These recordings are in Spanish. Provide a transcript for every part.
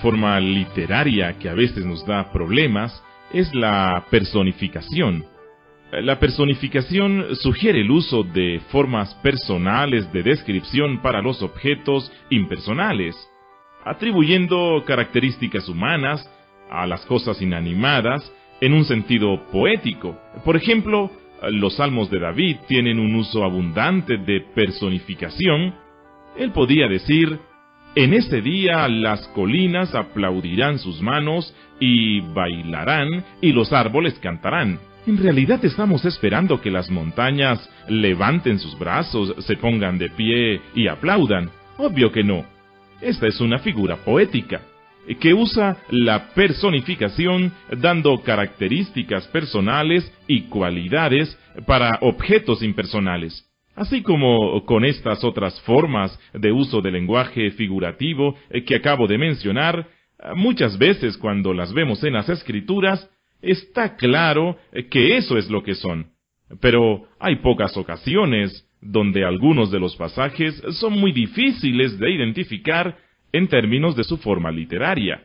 forma literaria que a veces nos da problemas es la personificación. La personificación sugiere el uso de formas personales de descripción para los objetos impersonales, atribuyendo características humanas a las cosas inanimadas en un sentido poético. Por ejemplo, los salmos de David tienen un uso abundante de personificación. Él podía decir, en este día las colinas aplaudirán sus manos y bailarán y los árboles cantarán. En realidad estamos esperando que las montañas levanten sus brazos, se pongan de pie y aplaudan. Obvio que no. Esta es una figura poética que usa la personificación dando características personales y cualidades para objetos impersonales. Así como con estas otras formas de uso del lenguaje figurativo eh, que acabo de mencionar, eh, muchas veces cuando las vemos en las escrituras, está claro eh, que eso es lo que son. Pero hay pocas ocasiones donde algunos de los pasajes son muy difíciles de identificar en términos de su forma literaria.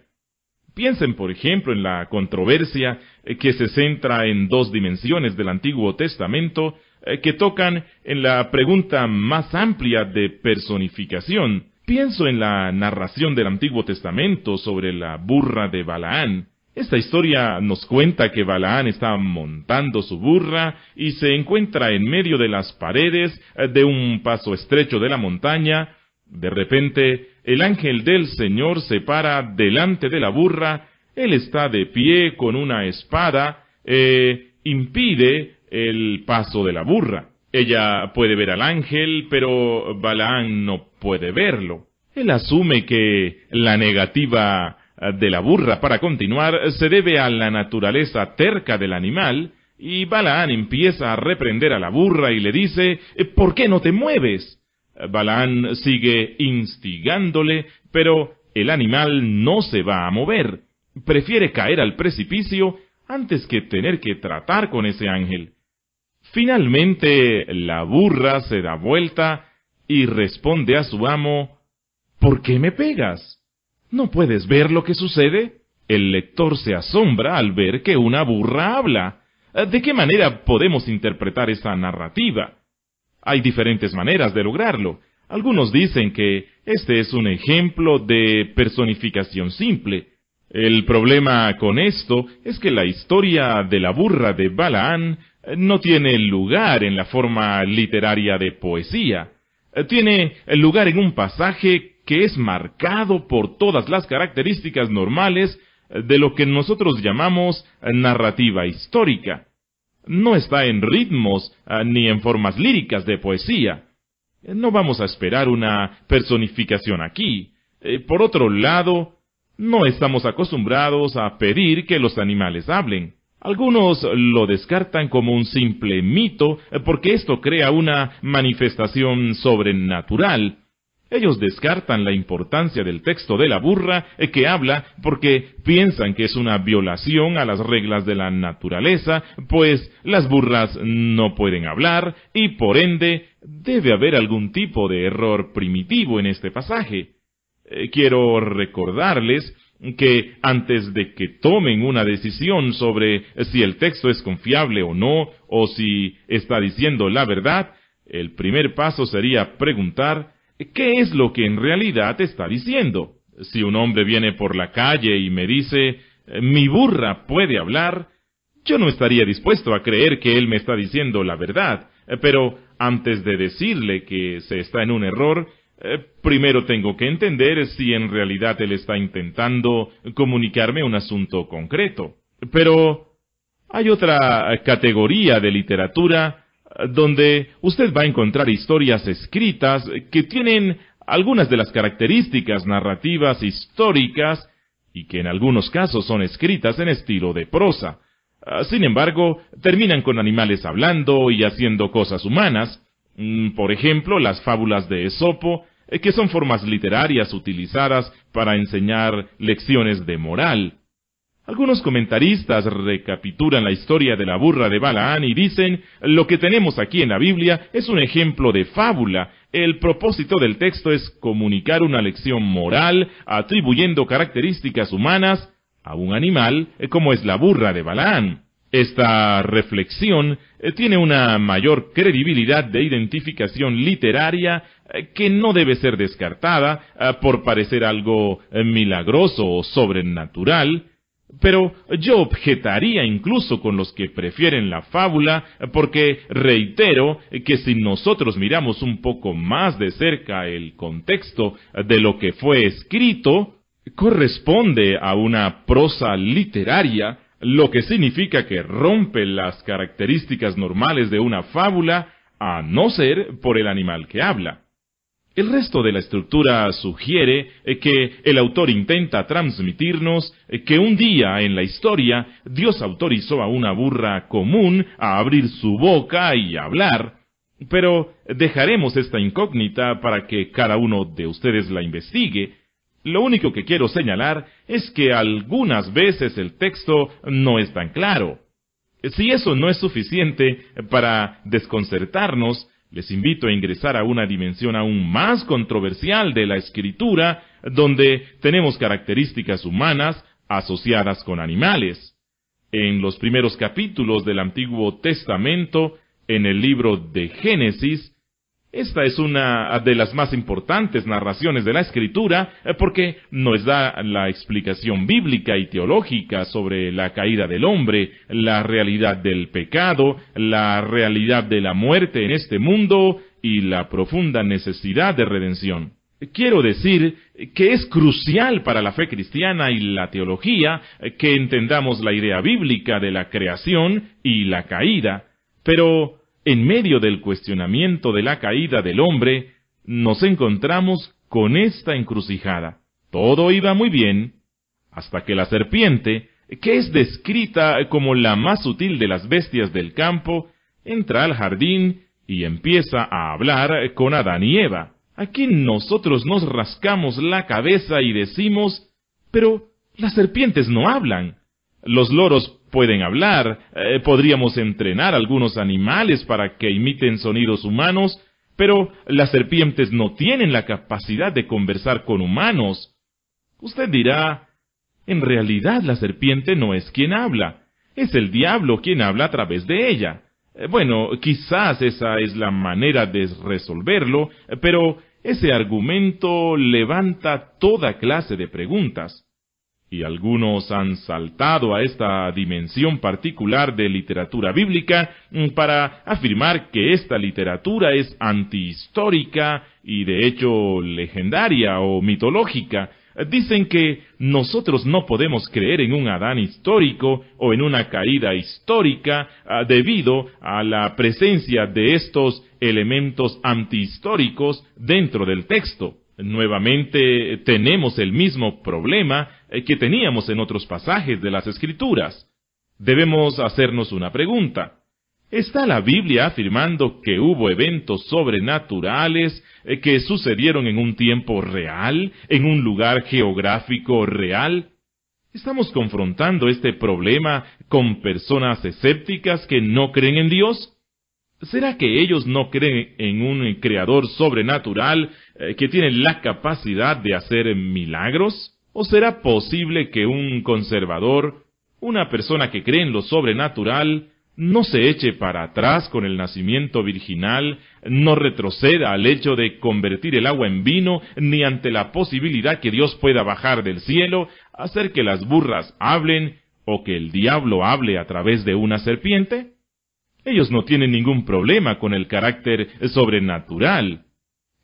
Piensen, por ejemplo, en la controversia que se centra en dos dimensiones del Antiguo Testamento eh, que tocan en la pregunta más amplia de personificación. Pienso en la narración del Antiguo Testamento sobre la burra de Balaán. Esta historia nos cuenta que Balaán está montando su burra y se encuentra en medio de las paredes eh, de un paso estrecho de la montaña. De repente, el ángel del Señor se para delante de la burra. Él está de pie con una espada, e impide el paso de la burra. Ella puede ver al ángel, pero Balán no puede verlo. Él asume que la negativa de la burra para continuar se debe a la naturaleza terca del animal, y Balán empieza a reprender a la burra y le dice ¿Por qué no te mueves? Balán sigue instigándole, pero el animal no se va a mover. Prefiere caer al precipicio antes que tener que tratar con ese ángel. Finalmente la burra se da vuelta y responde a su amo ¿Por qué me pegas? ¿No puedes ver lo que sucede? El lector se asombra al ver que una burra habla. ¿De qué manera podemos interpretar esta narrativa? Hay diferentes maneras de lograrlo. Algunos dicen que este es un ejemplo de personificación simple. El problema con esto es que la historia de la burra de Balaán no tiene lugar en la forma literaria de poesía. Eh, tiene lugar en un pasaje que es marcado por todas las características normales eh, de lo que nosotros llamamos eh, narrativa histórica. No está en ritmos ni en formas líricas de poesía. No vamos a esperar una personificación aquí. Por otro lado, no estamos acostumbrados a pedir que los animales hablen. Algunos lo descartan como un simple mito eh, porque esto crea una manifestación sobrenatural. Ellos descartan la importancia del texto de la burra eh, que habla porque piensan que es una violación a las reglas de la naturaleza, pues las burras no pueden hablar y por ende debe haber algún tipo de error primitivo en este pasaje. Eh, quiero recordarles que antes de que tomen una decisión sobre si el texto es confiable o no, o si está diciendo la verdad, el primer paso sería preguntar qué es lo que en realidad está diciendo. Si un hombre viene por la calle y me dice mi burra puede hablar, yo no estaría dispuesto a creer que él me está diciendo la verdad, pero antes de decirle que se está en un error, eh, primero tengo que entender si en realidad él está intentando comunicarme un asunto concreto. Pero hay otra categoría de literatura eh, donde usted va a encontrar historias escritas que tienen algunas de las características narrativas históricas y que en algunos casos son escritas en estilo de prosa. Ah, sin embargo, terminan con animales hablando y haciendo cosas humanas, Mm, por ejemplo, las fábulas de Esopo, eh, que son formas literarias utilizadas para enseñar lecciones de moral. Algunos comentaristas recapitulan la historia de la burra de Balaán y dicen, lo que tenemos aquí en la Biblia es un ejemplo de fábula. El propósito del texto es comunicar una lección moral atribuyendo características humanas a un animal eh, como es la burra de Balaán. Esta reflexión eh, tiene una mayor credibilidad de identificación literaria eh, que no debe ser descartada eh, por parecer algo milagroso o sobrenatural, pero yo objetaría incluso con los que prefieren la fábula, porque reitero que si nosotros miramos un poco más de cerca el contexto de lo que fue escrito, corresponde a una prosa literaria lo que significa que rompe las características normales de una fábula a no ser por el animal que habla. El resto de la estructura sugiere eh, que el autor intenta transmitirnos eh, que un día en la historia Dios autorizó a una burra común a abrir su boca y hablar, pero dejaremos esta incógnita para que cada uno de ustedes la investigue, lo único que quiero señalar es que algunas veces el texto no es tan claro. Si eso no es suficiente para desconcertarnos, les invito a ingresar a una dimensión aún más controversial de la escritura, donde tenemos características humanas asociadas con animales. En los primeros capítulos del Antiguo Testamento, en el libro de Génesis, esta es una de las más importantes narraciones de la escritura eh, porque nos da la explicación bíblica y teológica sobre la caída del hombre, la realidad del pecado, la realidad de la muerte en este mundo y la profunda necesidad de redención. Quiero decir que es crucial para la fe cristiana y la teología eh, que entendamos la idea bíblica de la creación y la caída, pero en medio del cuestionamiento de la caída del hombre, nos encontramos con esta encrucijada. Todo iba muy bien, hasta que la serpiente, que es descrita como la más sutil de las bestias del campo, entra al jardín y empieza a hablar con Adán y Eva. Aquí nosotros nos rascamos la cabeza y decimos, pero las serpientes no hablan. Los loros pueden hablar, eh, podríamos entrenar algunos animales para que imiten sonidos humanos, pero las serpientes no tienen la capacidad de conversar con humanos. Usted dirá, en realidad la serpiente no es quien habla, es el diablo quien habla a través de ella. Eh, bueno, quizás esa es la manera de resolverlo, eh, pero ese argumento levanta toda clase de preguntas y algunos han saltado a esta dimensión particular de literatura bíblica mm, para afirmar que esta literatura es antihistórica y de hecho legendaria o mitológica. Dicen que nosotros no podemos creer en un Adán histórico o en una caída histórica ah, debido a la presencia de estos elementos antihistóricos dentro del texto. Nuevamente eh, tenemos el mismo problema eh, que teníamos en otros pasajes de las Escrituras. Debemos hacernos una pregunta. ¿Está la Biblia afirmando que hubo eventos sobrenaturales eh, que sucedieron en un tiempo real, en un lugar geográfico real? ¿Estamos confrontando este problema con personas escépticas que no creen en Dios? ¿Será que ellos no creen en un creador sobrenatural eh, que tiene la capacidad de hacer milagros? ¿O será posible que un conservador, una persona que cree en lo sobrenatural, no se eche para atrás con el nacimiento virginal, no retroceda al hecho de convertir el agua en vino, ni ante la posibilidad que Dios pueda bajar del cielo, hacer que las burras hablen o que el diablo hable a través de una serpiente? Ellos no tienen ningún problema con el carácter sobrenatural.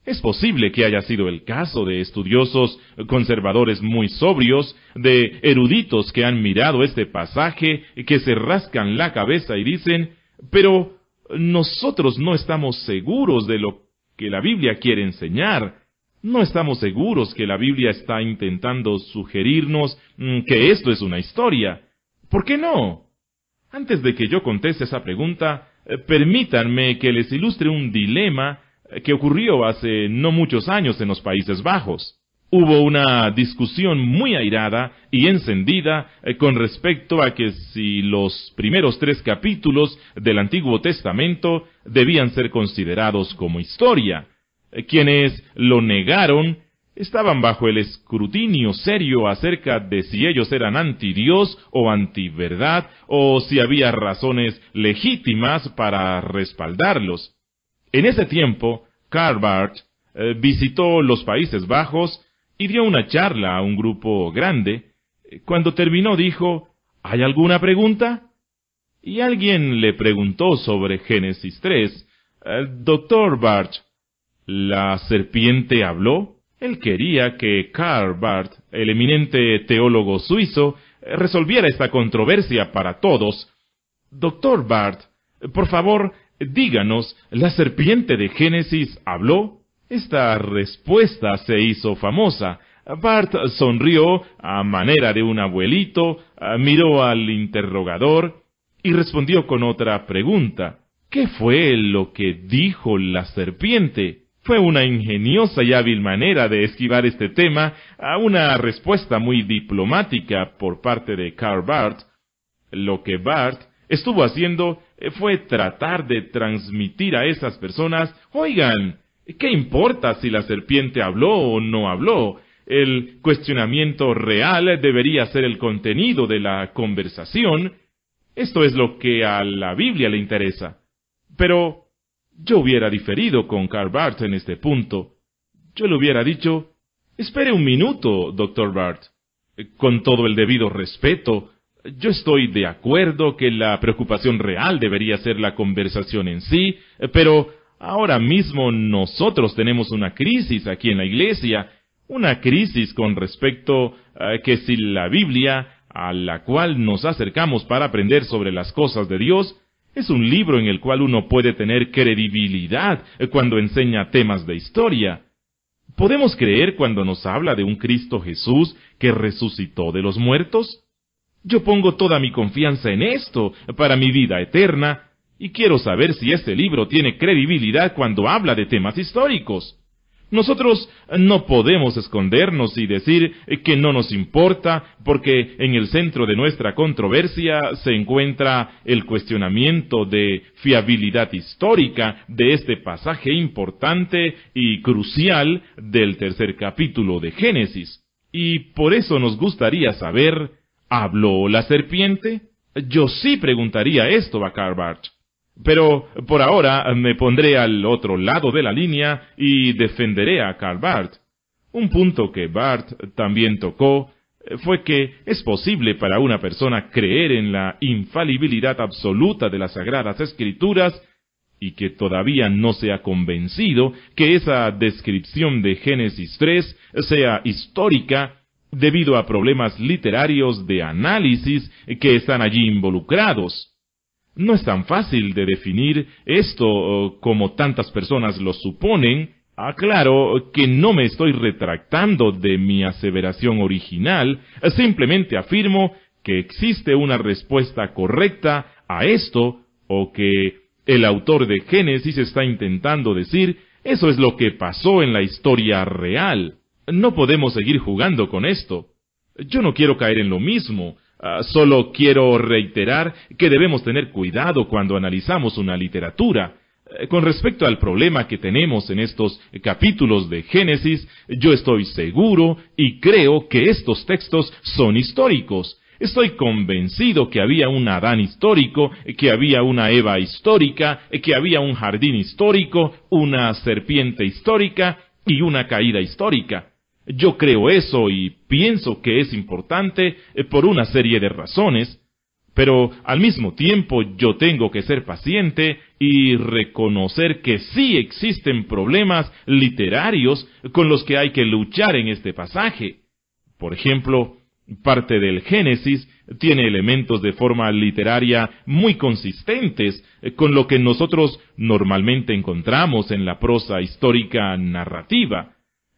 Es posible que haya sido el caso de estudiosos conservadores muy sobrios, de eruditos que han mirado este pasaje, que se rascan la cabeza y dicen, pero nosotros no estamos seguros de lo que la Biblia quiere enseñar. No estamos seguros que la Biblia está intentando sugerirnos mm, que esto es una historia. ¿Por qué no? Antes de que yo conteste esa pregunta, eh, permítanme que les ilustre un dilema eh, que ocurrió hace no muchos años en los Países Bajos. Hubo una discusión muy airada y encendida eh, con respecto a que si los primeros tres capítulos del Antiguo Testamento debían ser considerados como historia. Quienes lo negaron estaban bajo el escrutinio serio acerca de si ellos eran anti Dios o anti verdad o si había razones legítimas para respaldarlos. En ese tiempo, Karl Barth eh, visitó los Países Bajos y dio una charla a un grupo grande. Cuando terminó dijo, ¿Hay alguna pregunta? Y alguien le preguntó sobre Génesis 3. Eh, doctor Bart, ¿la serpiente habló? Él quería que Karl Barth, el eminente teólogo suizo, resolviera esta controversia para todos. Doctor Barth, por favor, díganos, ¿la serpiente de Génesis habló? Esta respuesta se hizo famosa. Barth sonrió a manera de un abuelito, ah, miró al interrogador y respondió con otra pregunta. ¿Qué fue lo que dijo la serpiente? Fue una ingeniosa y hábil manera de esquivar este tema a una respuesta muy diplomática por parte de Carl Barth. Lo que Barth estuvo haciendo eh, fue tratar de transmitir a esas personas, oigan, ¿qué importa si la serpiente habló o no habló? El cuestionamiento real debería ser el contenido de la conversación. Esto es lo que a la Biblia le interesa. Pero yo hubiera diferido con Carl Barth en este punto. Yo le hubiera dicho, espere un minuto, doctor Bart. Con todo el debido respeto, yo estoy de acuerdo que la preocupación real debería ser la conversación en sí, pero ahora mismo nosotros tenemos una crisis aquí en la Iglesia, una crisis con respecto a eh, que si la Biblia, a la cual nos acercamos para aprender sobre las cosas de Dios, es un libro en el cual uno puede tener credibilidad eh, cuando enseña temas de historia. ¿Podemos creer cuando nos habla de un Cristo Jesús que resucitó de los muertos? Yo pongo toda mi confianza en esto para mi vida eterna y quiero saber si este libro tiene credibilidad cuando habla de temas históricos. Nosotros no podemos escondernos y decir que no nos importa porque en el centro de nuestra controversia se encuentra el cuestionamiento de fiabilidad histórica de este pasaje importante y crucial del tercer capítulo de Génesis. Y por eso nos gustaría saber, ¿habló la serpiente? Yo sí preguntaría esto a Carbart. Pero por ahora me pondré al otro lado de la línea y defenderé a Karl Barth. Un punto que Barth también tocó fue que es posible para una persona creer en la infalibilidad absoluta de las Sagradas Escrituras y que todavía no sea convencido que esa descripción de Génesis 3 sea histórica debido a problemas literarios de análisis que están allí involucrados. No es tan fácil de definir esto eh, como tantas personas lo suponen. Aclaro que no me estoy retractando de mi aseveración original, simplemente afirmo que existe una respuesta correcta a esto o que el autor de Génesis está intentando decir, eso es lo que pasó en la historia real. No podemos seguir jugando con esto. Yo no quiero caer en lo mismo, Ah, solo quiero reiterar que debemos tener cuidado cuando analizamos una literatura. Eh, con respecto al problema que tenemos en estos capítulos de Génesis, yo estoy seguro y creo que estos textos son históricos. Estoy convencido que había un Adán histórico, que había una Eva histórica, que había un jardín histórico, una serpiente histórica y una caída histórica. Yo creo eso y pienso que es importante eh, por una serie de razones, pero al mismo tiempo yo tengo que ser paciente y reconocer que sí existen problemas literarios con los que hay que luchar en este pasaje. Por ejemplo, parte del Génesis tiene elementos de forma literaria muy consistentes eh, con lo que nosotros normalmente encontramos en la prosa histórica narrativa.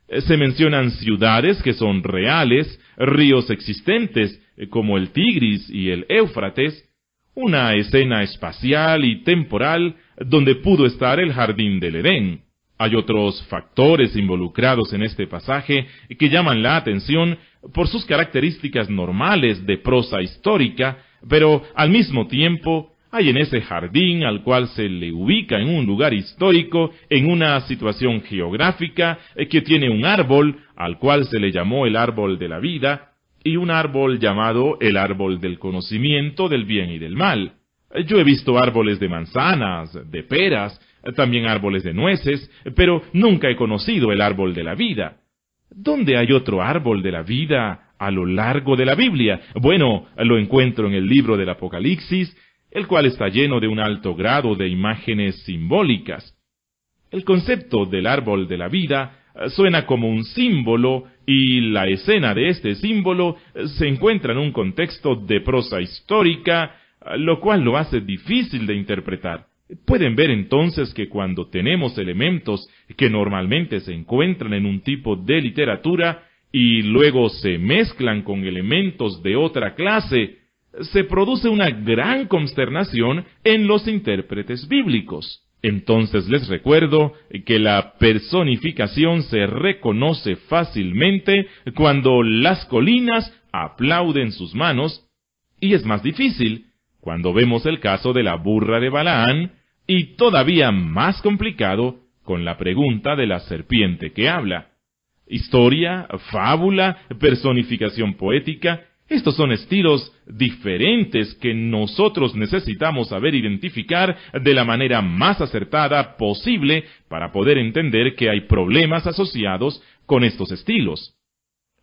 Eh, se mencionan ciudades que son reales, ríos existentes eh, como el Tigris y el Éufrates, una escena espacial y temporal donde pudo estar el jardín del Edén. Hay otros factores involucrados en este pasaje que llaman la atención por sus características normales de prosa histórica, pero al mismo tiempo hay en ese jardín al cual se le ubica en un lugar histórico, en una situación geográfica, eh, que tiene un árbol al cual se le llamó el árbol de la vida, y un árbol llamado el árbol del conocimiento del bien y del mal. Eh, yo he visto árboles de manzanas, de peras, eh, también árboles de nueces, pero nunca he conocido el árbol de la vida. ¿Dónde hay otro árbol de la vida a lo largo de la Biblia? Bueno, lo encuentro en el libro del Apocalipsis, el cual está lleno de un alto grado de imágenes simbólicas. El concepto del árbol de la vida eh, suena como un símbolo y la escena de este símbolo eh, se encuentra en un contexto de prosa histórica, eh, lo cual lo hace difícil de interpretar. Pueden ver entonces que cuando tenemos elementos que normalmente se encuentran en un tipo de literatura y luego se mezclan con elementos de otra clase, se produce una gran consternación en los intérpretes bíblicos. Entonces les recuerdo que la personificación se reconoce fácilmente cuando las colinas aplauden sus manos, y es más difícil cuando vemos el caso de la burra de Balaán, y todavía más complicado con la pregunta de la serpiente que habla. Historia, fábula, personificación poética, estos son estilos diferentes que nosotros necesitamos saber identificar de la manera más acertada posible para poder entender que hay problemas asociados con estos estilos.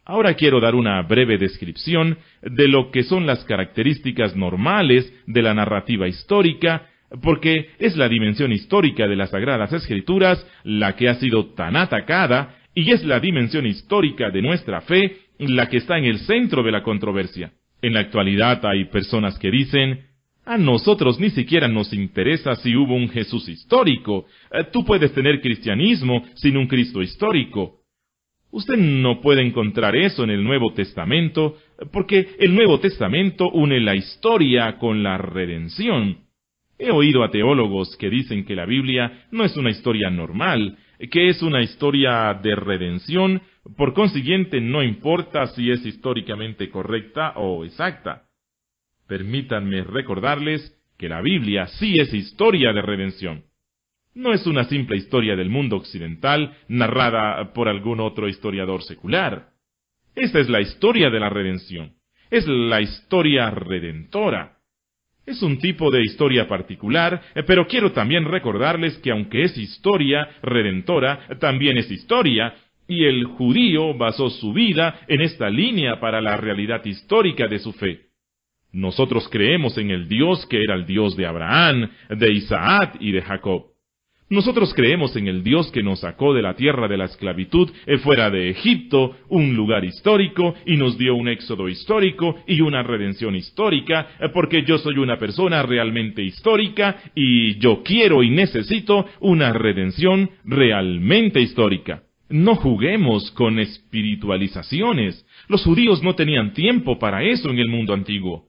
Ahora quiero dar una breve descripción de lo que son las características normales de la narrativa histórica, porque es la dimensión histórica de las Sagradas Escrituras la que ha sido tan atacada y es la dimensión histórica de nuestra fe la que está en el centro de la controversia. En la actualidad hay personas que dicen, a nosotros ni siquiera nos interesa si hubo un Jesús histórico. Eh, tú puedes tener cristianismo sin un Cristo histórico. Usted no puede encontrar eso en el Nuevo Testamento, porque el Nuevo Testamento une la historia con la redención. He oído a teólogos que dicen que la Biblia no es una historia normal, que es una historia de redención por consiguiente, no importa si es históricamente correcta o exacta. Permítanme recordarles que la Biblia sí es historia de redención. No es una simple historia del mundo occidental narrada por algún otro historiador secular. Esta es la historia de la redención. Es la historia redentora. Es un tipo de historia particular, eh, pero quiero también recordarles que aunque es historia redentora, también es historia y el judío basó su vida en esta línea para la realidad histórica de su fe. Nosotros creemos en el Dios que era el Dios de Abraham, de Isaac y de Jacob. Nosotros creemos en el Dios que nos sacó de la tierra de la esclavitud eh, fuera de Egipto, un lugar histórico, y nos dio un éxodo histórico y una redención histórica, eh, porque yo soy una persona realmente histórica y yo quiero y necesito una redención realmente histórica. No juguemos con espiritualizaciones. Los judíos no tenían tiempo para eso en el mundo antiguo.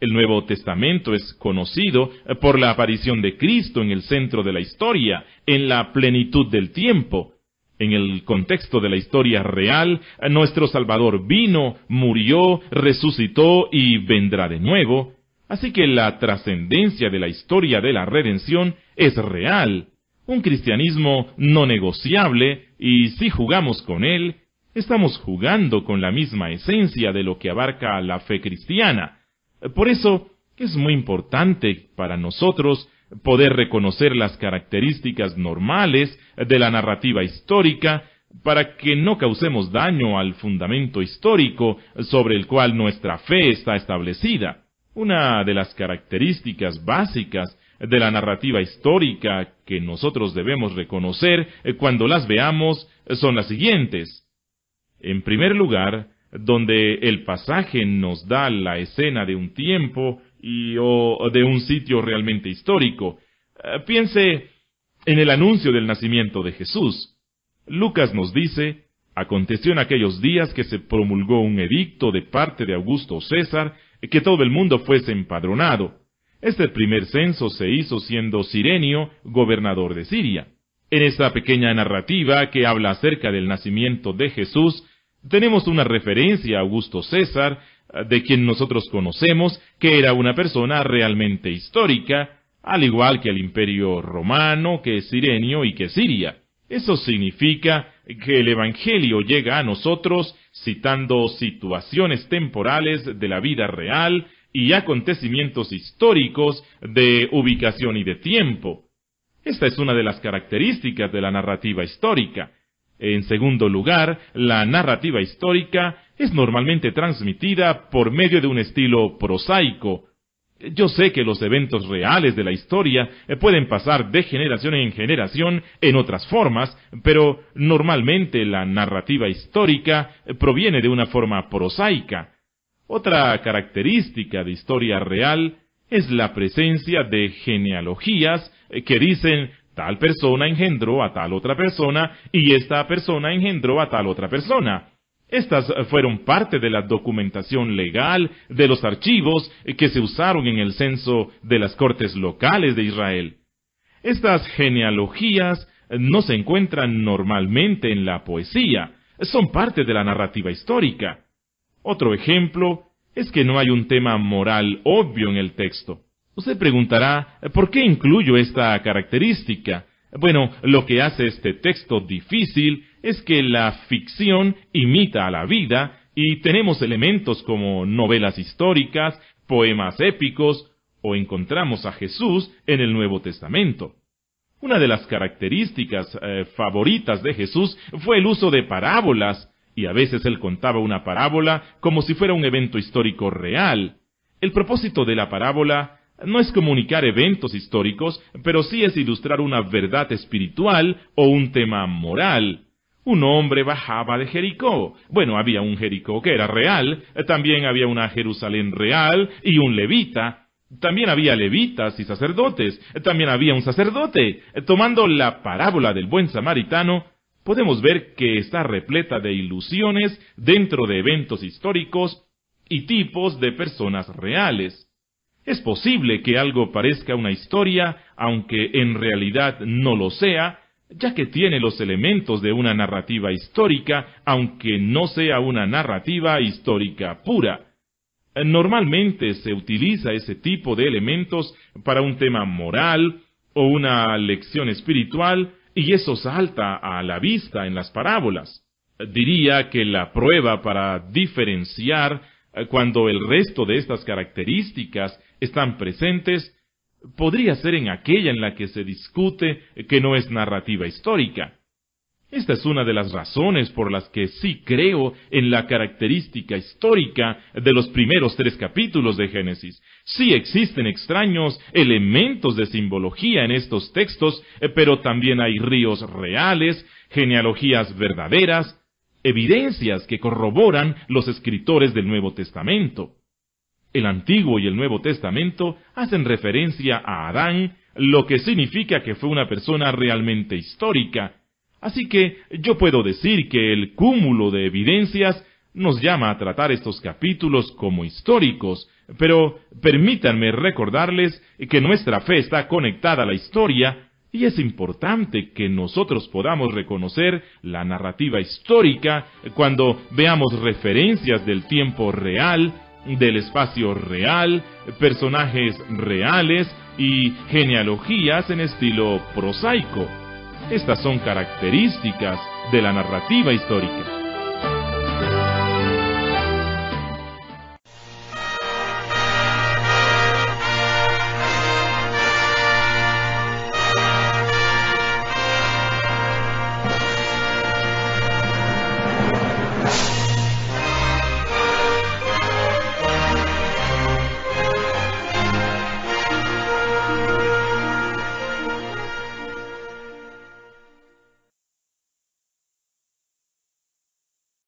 El Nuevo Testamento es conocido eh, por la aparición de Cristo en el centro de la historia, en la plenitud del tiempo. En el contexto de la historia real, eh, nuestro Salvador vino, murió, resucitó y vendrá de nuevo. Así que la trascendencia de la historia de la redención es real un cristianismo no negociable, y si jugamos con él, estamos jugando con la misma esencia de lo que abarca la fe cristiana. Por eso es muy importante para nosotros poder reconocer las características normales de la narrativa histórica para que no causemos daño al fundamento histórico sobre el cual nuestra fe está establecida. Una de las características básicas de la narrativa histórica que nosotros debemos reconocer eh, cuando las veamos eh, son las siguientes. En primer lugar, donde el pasaje nos da la escena de un tiempo y o de un sitio realmente histórico. Eh, piense en el anuncio del nacimiento de Jesús. Lucas nos dice, aconteció en aquellos días que se promulgó un edicto de parte de Augusto César que todo el mundo fuese empadronado. Este primer censo se hizo siendo Sirenio gobernador de Siria. En esta pequeña narrativa que habla acerca del nacimiento de Jesús, tenemos una referencia a Augusto César, de quien nosotros conocemos que era una persona realmente histórica, al igual que el imperio romano, que Sirenio y que Siria. Eso significa que el Evangelio llega a nosotros citando situaciones temporales de la vida real y acontecimientos históricos de ubicación y de tiempo. Esta es una de las características de la narrativa histórica. En segundo lugar, la narrativa histórica es normalmente transmitida por medio de un estilo prosaico. Yo sé que los eventos reales de la historia eh, pueden pasar de generación en generación en otras formas, pero normalmente la narrativa histórica eh, proviene de una forma prosaica. Otra característica de historia real es la presencia de genealogías que dicen tal persona engendró a tal otra persona y esta persona engendró a tal otra persona. Estas fueron parte de la documentación legal de los archivos que se usaron en el censo de las cortes locales de Israel. Estas genealogías no se encuentran normalmente en la poesía, son parte de la narrativa histórica. Otro ejemplo es que no hay un tema moral obvio en el texto. Usted preguntará, ¿por qué incluyo esta característica? Bueno, lo que hace este texto difícil es que la ficción imita a la vida y tenemos elementos como novelas históricas, poemas épicos, o encontramos a Jesús en el Nuevo Testamento. Una de las características eh, favoritas de Jesús fue el uso de parábolas, y a veces él contaba una parábola como si fuera un evento histórico real. El propósito de la parábola no es comunicar eventos históricos, pero sí es ilustrar una verdad espiritual o un tema moral. Un hombre bajaba de Jericó. Bueno, había un Jericó que era real, también había una Jerusalén real y un levita. También había levitas y sacerdotes, también había un sacerdote. Tomando la parábola del buen samaritano, podemos ver que está repleta de ilusiones dentro de eventos históricos y tipos de personas reales. Es posible que algo parezca una historia, aunque en realidad no lo sea, ya que tiene los elementos de una narrativa histórica, aunque no sea una narrativa histórica pura. Normalmente se utiliza ese tipo de elementos para un tema moral o una lección espiritual, y eso salta a la vista en las parábolas. Diría que la prueba para diferenciar eh, cuando el resto de estas características están presentes podría ser en aquella en la que se discute que no es narrativa histórica. Esta es una de las razones por las que sí creo en la característica histórica de los primeros tres capítulos de Génesis. Sí existen extraños elementos de simbología en estos textos, eh, pero también hay ríos reales, genealogías verdaderas, evidencias que corroboran los escritores del Nuevo Testamento. El Antiguo y el Nuevo Testamento hacen referencia a Adán, lo que significa que fue una persona realmente histórica, Así que yo puedo decir que el cúmulo de evidencias nos llama a tratar estos capítulos como históricos, pero permítanme recordarles que nuestra fe está conectada a la historia y es importante que nosotros podamos reconocer la narrativa histórica cuando veamos referencias del tiempo real, del espacio real, personajes reales y genealogías en estilo prosaico. Estas son características de la narrativa histórica.